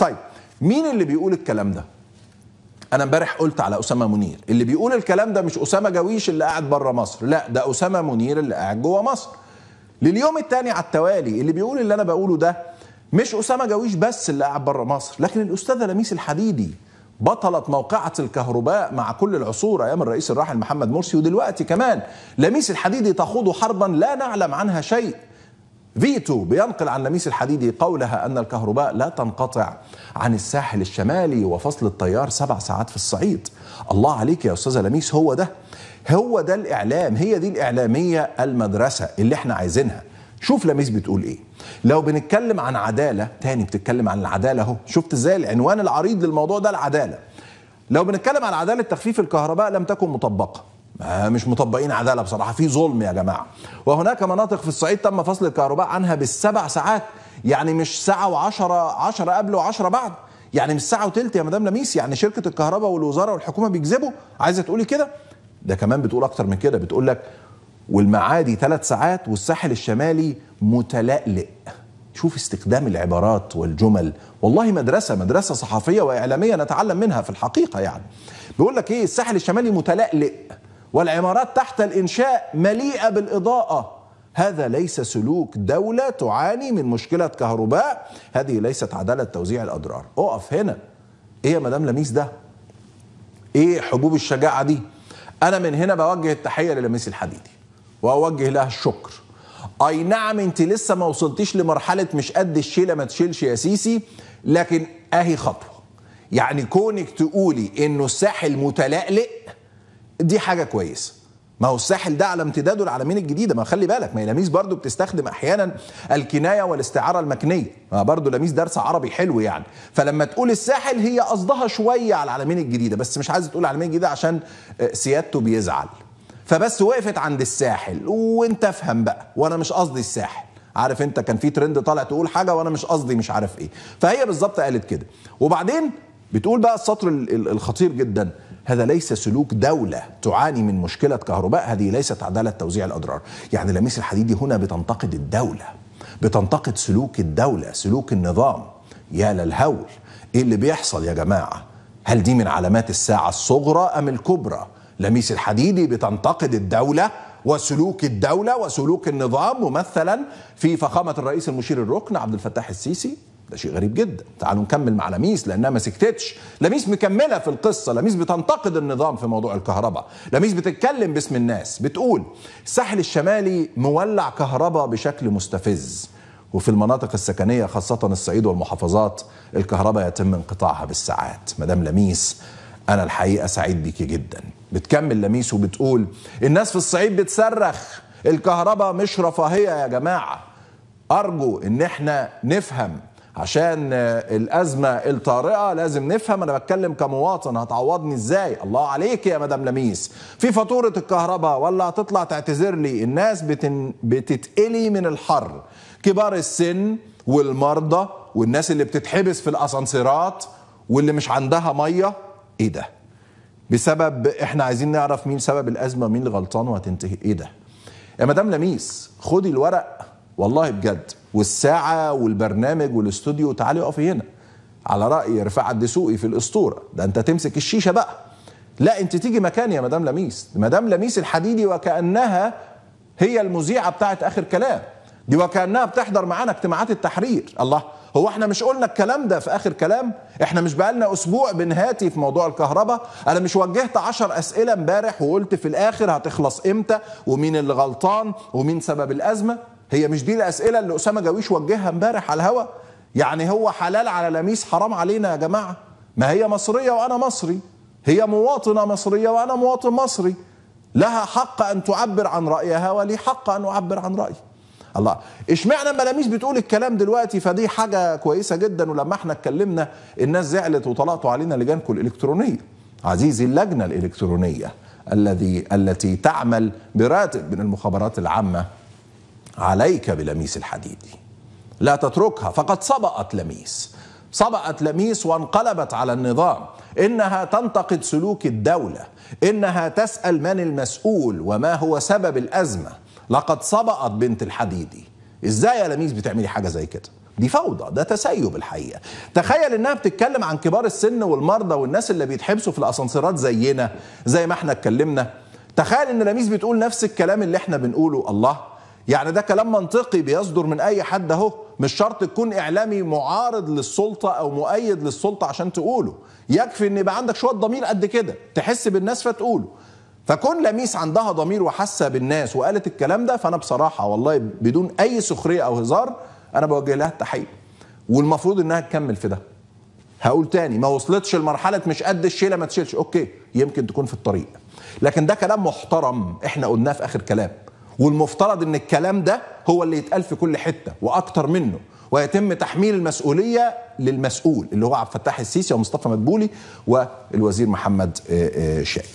طيب مين اللي بيقول الكلام ده انا امبارح قلت على اسامه منير اللي بيقول الكلام ده مش اسامه جويش اللي قاعد بره مصر لا ده اسامه منير اللي قاعد جوه مصر لليوم الثاني على التوالي اللي بيقول اللي انا بقوله ده مش اسامه جويش بس اللي قاعد بره مصر لكن الاستاذه لميس الحديدي بطلة موقعة الكهرباء مع كل العصور أيام الرئيس الراحل محمد مرسي ودلوقتي كمان لميس الحديدي تخوض حربا لا نعلم عنها شيء فيتو بينقل عن لميس الحديدي قولها أن الكهرباء لا تنقطع عن الساحل الشمالي وفصل التيار سبع ساعات في الصعيد الله عليك يا أستاذة لميس هو ده هو ده الإعلام هي دي الإعلامية المدرسة اللي احنا عايزينها شوف لميس بتقول ايه لو بنتكلم عن عدالة تاني بتتكلم عن العدالة اهو شفت ازاي العنوان العريض للموضوع ده العدالة لو بنتكلم عن عدالة تخفيف الكهرباء لم تكن مطبقة آه، مش مطبقين عداله بصراحه في ظلم يا جماعه وهناك مناطق في الصعيد تم فصل الكهرباء عنها بالسبع ساعات يعني مش ساعه و10 عشرة قبل و10 بعد يعني مش ساعه وثلث يا مدام لميس يعني شركه الكهرباء والوزاره والحكومه بيكذبوا عايزه تقولي كده ده كمان بتقول اكتر من كده بتقول لك والمعادي ثلاث ساعات والساحل الشمالي متلألئ شوف استخدام العبارات والجمل والله مدرسة مدرسة صحفية وإعلامية نتعلم منها في الحقيقة يعني بيقول لك إيه الساحل الشمالي متلألئ والعمارات تحت الإنشاء مليئة بالإضاءة هذا ليس سلوك دولة تعاني من مشكلة كهرباء هذه ليست عدالة توزيع الأضرار أقف هنا إيه يا مدام لميس ده إيه حبوب الشجاعة دي أنا من هنا بوجه التحية للميس الحديدي وأوجه لها الشكر أي نعم أنت لسه ما وصلتيش لمرحلة مش قد الشيلة ما تشيلش يا سيسي لكن أهي خطوة يعني كونك تقولي إنه الساحل متلألئ دي حاجه كويسه ما هو الساحل ده على امتداده العالمين الجديده ما خلي بالك ما هي لميس برضه بتستخدم احيانا الكنايه والاستعاره المكنيه ما برضه لميس درس عربي حلو يعني فلما تقول الساحل هي قصدها شويه على العالمين الجديده بس مش عايز تقول العالمين الجديده عشان آه، سيادته بيزعل فبس وقفت عند الساحل وانت افهم بقى وانا مش قصدي الساحل عارف انت كان في ترند طالع تقول حاجه وانا مش قصدي مش عارف ايه فهي بالظبط قالت كده وبعدين بتقول بقى السطر الخطير جدا هذا ليس سلوك دولة تعاني من مشكلة كهرباء هذه ليست عدالة توزيع الأضرار يعني لميس الحديدي هنا بتنتقد الدولة بتنتقد سلوك الدولة سلوك النظام يا للهول ايه اللي بيحصل يا جماعة هل دي من علامات الساعة الصغرى أم الكبرى لميس الحديدي بتنتقد الدولة وسلوك الدولة وسلوك النظام ممثلا في فخامة الرئيس المشير الركن عبد الفتاح السيسي ده شيء غريب جدا تعالوا نكمل مع لميس لانها ما سكتتش لميس مكمله في القصه لميس بتنتقد النظام في موضوع الكهرباء لميس بتتكلم باسم الناس بتقول الساحل الشمالي مولع كهرباء بشكل مستفز وفي المناطق السكنيه خاصه الصعيد والمحافظات الكهرباء يتم انقطاعها بالساعات مدام لميس انا الحقيقه سعيد بيكي جدا بتكمل لميس وبتقول الناس في الصعيد بتصرخ الكهرباء مش رفاهيه يا جماعه ارجو ان احنا نفهم عشان آه، الازمه الطارئه لازم نفهم انا بتكلم كمواطن هتعوضني ازاي الله عليك يا مدام لميس في فاتوره الكهرباء ولا هتطلع تعتذر لي الناس بتن... بتتقلي من الحر كبار السن والمرضى والناس اللي بتتحبس في الاسانسيرات واللي مش عندها ميه ايه ده بسبب احنا عايزين نعرف مين سبب الازمه ومين اللي غلطان وهتنتهي ايه ده يا مدام لميس خدي الورق والله بجد والساعه والبرنامج والاستوديو تعال يقف هنا على راي رفاعه الدسوقي في الاسطوره ده انت تمسك الشيشه بقى لا انت تيجي مكاني يا مدام لميس مدام لميس الحديدي وكانها هي المذيعه بتاعت اخر كلام دي وكانها بتحضر معانا اجتماعات التحرير الله هو احنا مش قلنا الكلام ده في اخر كلام احنا مش بقالنا اسبوع بنهاتي في موضوع الكهرباء انا مش وجهت عشر اسئله امبارح وقلت في الاخر هتخلص امتى ومين اللي غلطان ومين سبب الازمه هي مش دي الاسئله اللي اسامه جاويش وجهها امبارح على الهوا يعني هو حلال على لميس حرام علينا يا جماعه ما هي مصريه وانا مصري هي مواطنه مصريه وانا مواطن مصري لها حق ان تعبر عن رايها ولي حق ان اعبر عن رايي الله اشمعنى اما لميس بتقول الكلام دلوقتي فدي حاجه كويسه جدا ولما احنا اتكلمنا الناس زعلت وطلعتوا علينا لجانكم الالكترونيه عزيزي اللجنه الالكترونيه الذي التي تعمل براتب من المخابرات العامه عليك بلميس الحديد لا تتركها فقد سبقت لميس سبقت لميس وانقلبت على النظام انها تنتقد سلوك الدوله انها تسال من المسؤول وما هو سبب الازمه لقد سبقت بنت الحديدي ازاي يا لميس بتعملي حاجه زي كده دي فوضى ده تسيب الحقيقه تخيل انها بتتكلم عن كبار السن والمرضى والناس اللي بيتحبسوا في الاسانسيرات زينا زي ما احنا اتكلمنا تخيل ان لميس بتقول نفس الكلام اللي احنا بنقوله الله يعني ده كلام منطقي بيصدر من اي حد اهو مش شرط تكون اعلامي معارض للسلطه او مؤيد للسلطه عشان تقوله يكفي ان يبقى عندك شويه ضمير قد كده تحس بالناس فتقوله فكون لميس عندها ضمير وحاسه بالناس وقالت الكلام ده فانا بصراحه والله بدون اي سخريه او هزار انا بوجه لها التحيه والمفروض انها تكمل في ده هقول تاني ما وصلتش لمرحله مش قد الشيله ما تشيلش اوكي يمكن تكون في الطريق لكن ده كلام محترم احنا قلناه في اخر كلام والمفترض ان الكلام ده هو اللي يتقال في كل حته واكتر منه ويتم تحميل المسؤوليه للمسؤول اللي هو عبد الفتاح السيسي ومصطفى مدبولي والوزير محمد آه، آه، شاكر